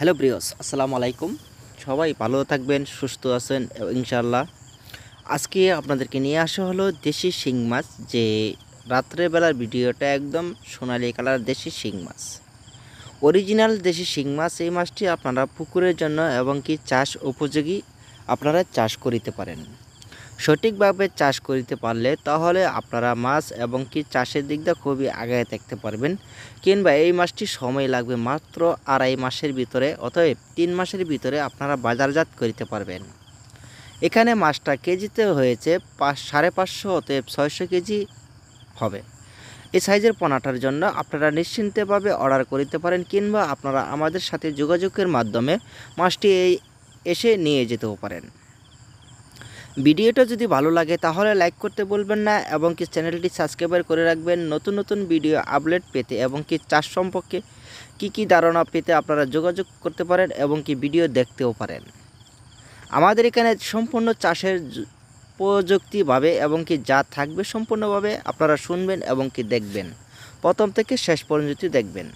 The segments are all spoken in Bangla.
হ্যালো প্রিয়স আসসালামু আলাইকুম সবাই ভালো থাকবেন সুস্থ আছেন ইনশাল্লাহ আজকে আপনাদেরকে নিয়ে আসা হলো দেশি শিং মাছ যে রাত্রেবেলার ভিডিওটা একদম সোনালি কালার দেশি শিং মাছ অরিজিনাল দেশি শিং মাছ এই মাছটি আপনারা পুকুরের জন্য এবং কি চাষ উপযোগী আপনারা চাষ করিতে পারেন সঠিকভাবে চাষ করিতে পারলে তাহলে আপনারা মাছ এবং কি চাষের দিকটা খুবই আগায় থাকতে পারবেন কিংবা এই মাছটি সময় লাগবে মাত্র আড়াই মাসের ভিতরে অতএব তিন মাসের ভিতরে আপনারা বাজারজাত করিতে পারবেন এখানে মাছটা কেজিতে হয়েছে পাঁচ সাড়ে পাঁচশো অতএব ছয়শো কেজি হবে এই সাইজের পোনাটার জন্য আপনারা নিশ্চিন্তভাবে অর্ডার করিতে পারেন কিংবা আপনারা আমাদের সাথে যোগাযোগের মাধ্যমে মাছটি এই এসে নিয়ে যেতেও পারেন ভিডিওটা যদি ভালো লাগে তাহলে লাইক করতে বলবেন না এবং কি চ্যানেলটি সাবস্ক্রাইবার করে রাখবেন নতুন নতুন ভিডিও আপডেট পেতে এবং কি চাষ সম্পর্কে কি কি ধারণা পেতে আপনারা যোগাযোগ করতে পারেন এবং কি ভিডিও দেখতেও পারেন আমাদের এখানে সম্পূর্ণ চাষের প্রযুক্তিভাবে এবং কি যা থাকবে সম্পূর্ণভাবে আপনারা শুনবেন এবং কি দেখবেন প্রথম থেকে শেষ পর্যন্ত দেখবেন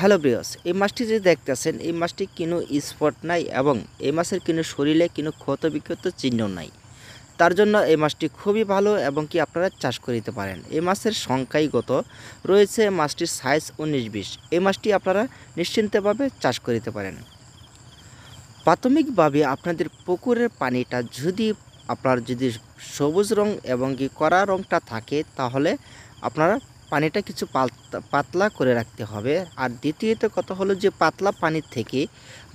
হ্যালো ব্রিয়স এই মাছটি যে দেখতেছেন এই মাছটি কোনো স্পট নাই এবং এই মাছের কোনো শরীরে কোনো ক্ষত বিক্ষত চিহ্ন নাই তার জন্য এই মাছটি খুবই ভালো এবং কি আপনারা চাষ করিতে পারেন এই মাছের সংখ্যাই গত রয়েছে মাছটির সাইজ উনিশ বিশ এই মাছটি আপনারা নিশ্চিন্তভাবে চাষ করিতে পারেন প্রাথমিকভাবে আপনাদের পুকুরের পানিটা যদি আপনার যদি সবুজ রং এবং কি কড়া রংটা থাকে তাহলে আপনারা পানিটা কিছু পাতলা করে রাখতে হবে আর দ্বিতীয়ত কথা হলো যে পাতলা পানির থেকে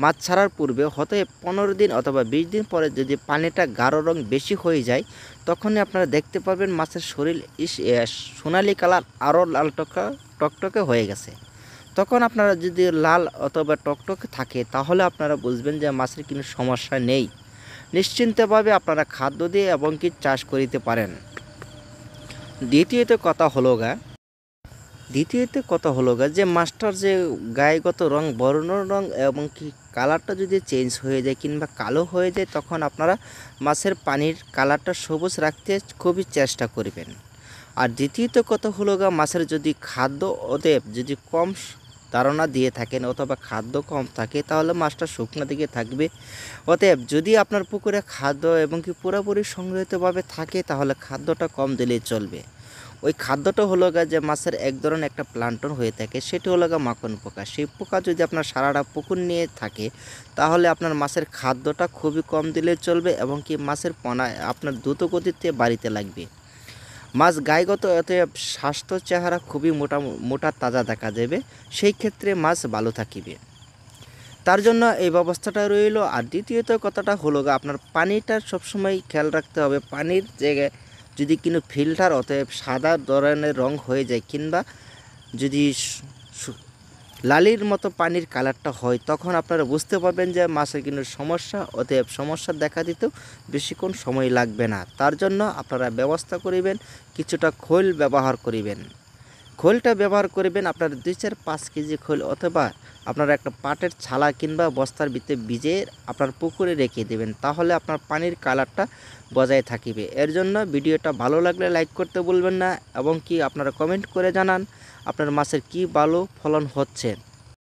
মাছ ছাড়ার পূর্বে হতে পনেরো দিন অথবা বিশ দিন পরে যদি পানিটা গাঢ় রং বেশি হয়ে যায় তখনই আপনারা দেখতে পাবেন মাছের শরীর সোনালি কালার আরও লাল টকা টকটকে হয়ে গেছে তখন আপনারা যদি লাল অথবা টকটকে থাকে তাহলে আপনারা বুঝবেন যে মাছের কোনো সমস্যা নেই নিশ্চিন্তভাবে আপনারা খাদ্য দিয়ে এবং কি চাষ করিতে পারেন দ্বিতীয়ত কথা হলো গা দ্বিতীয়তে কথা হলো গা যে মাছটার যে গায়েগত রং বর্ণর রং এবং কি কালারটা যদি চেঞ্জ হয়ে যায় কিংবা কালো হয়ে যায় তখন আপনারা মাছের পানির কালারটা সবুজ রাখতে খুবই চেষ্টা করবেন আর দ্বিতীয়ত কথা হলো গা মাছের যদি খাদ্য অতএব যদি কম ধারণা দিয়ে থাকেন অথবা খাদ্য কম থাকে তাহলে মাছটা শুকনো দিকে থাকবে অতএব যদি আপনার পুকুরে খাদ্য এবং কি পুরোপুরি সংগৃহীতভাবে থাকে তাহলে খাদ্যটা কম দিলেই চলবে ওই খাদ্যটা হলো গা যে মাছের এক ধরনের একটা প্লান্টন হয়ে থাকে সেটি হলো গা মাখন পোকা সেই পোকা যদি আপনার সারাটা পুকুর নিয়ে থাকে তাহলে আপনার মাছের খাদ্যটা খুবই কম দিলে চলবে এবং কি মাছের পনা আপনার দ্রুত গতিতে বাড়িতে লাগবে মাছ গায়েগত স্বাস্থ্য চেহারা খুবই মোটা মোটা তাজা দেখা যাবে সেই ক্ষেত্রে মাছ ভালো থাকিবে তার জন্য এই ব্যবস্থাটা রইল আর দ্বিতীয়ত কথাটা হলো গা আপনার পানিটা সবসময় খেয়াল রাখতে হবে পানির জায়গায় যদি কোনো ফিল্টার অতএব সাদা ধরনের রং হয়ে যায় কিংবা যদি লালির মতো পানির কালারটা হয় তখন আপনারা বুঝতে পারবেন যে মাছের কিন্তু সমস্যা অতএব সমস্যা দেখা দিতেও বেশিক্ষণ সময় লাগবে না তার জন্য আপনারা ব্যবস্থা করিবেন কিছুটা খোল ব্যবহার করিবেন খোলটা ব্যবহার করবেন আপনার দুই চার পাঁচ কেজি খোল অথবা আপনারা একটা পাটের ছালা কিংবা বস্তার ভিতরে ভিজে আপনার পুকুরে রেখে দেবেন তাহলে আপনার পানির কালারটা বজায় থাকবে এর জন্য ভিডিওটা ভালো লাগলে লাইক করতে বলবেন না এবং কি আপনারা কমেন্ট করে জানান আপনার মাছের কি ভালো ফলন হচ্ছে